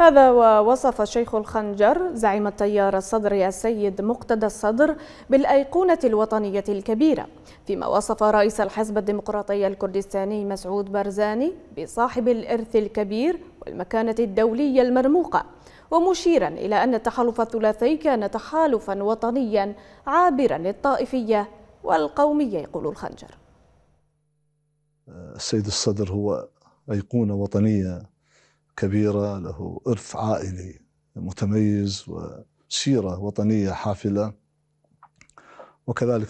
هذا ووصف شيخ الخنجر زعيم التيار الصدري السيد مقتدى الصدر بالأيقونة الوطنية الكبيرة فيما وصف رئيس الحزب الديمقراطي الكردستاني مسعود برزاني بصاحب الإرث الكبير والمكانة الدولية المرموقة ومشيرا إلى أن التحالف الثلاثي كان تحالفا وطنيا عابرا للطائفية والقومية يقول الخنجر السيد الصدر هو أيقونة وطنية كبيرة له إرث عائلي متميز وسيرة وطنية حافلة وكذلك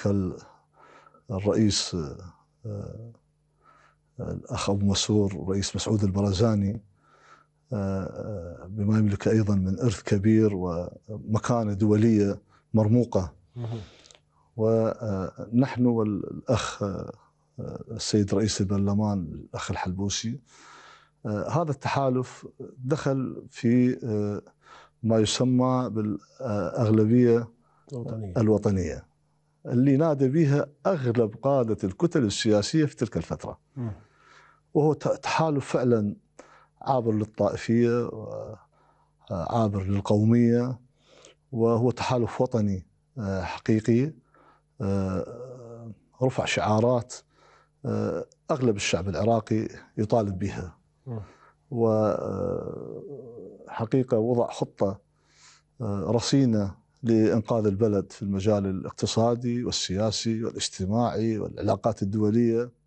الرئيس آه، الأخ أبو مسور رئيس مسعود البرزاني آه، آه، بما يملك أيضا من إرث كبير ومكانة دولية مرموقة ونحن والأخ السيد رئيس البرلمان الأخ الحلبوسي آه، هذا التحالف دخل في آه، ما يسمى بالاغلبيه الوطنيه, الوطنية اللي نادى بها اغلب قاده الكتل السياسيه في تلك الفتره. وهو تحالف فعلا عابر للطائفيه وعابر آه، للقوميه وهو تحالف وطني حقيقي رفع شعارات اغلب الشعب العراقي يطالب بها وحقيقة آه، وضع خطة آه، رصينة لإنقاذ البلد في المجال الاقتصادي والسياسي والاجتماعي والعلاقات الدولية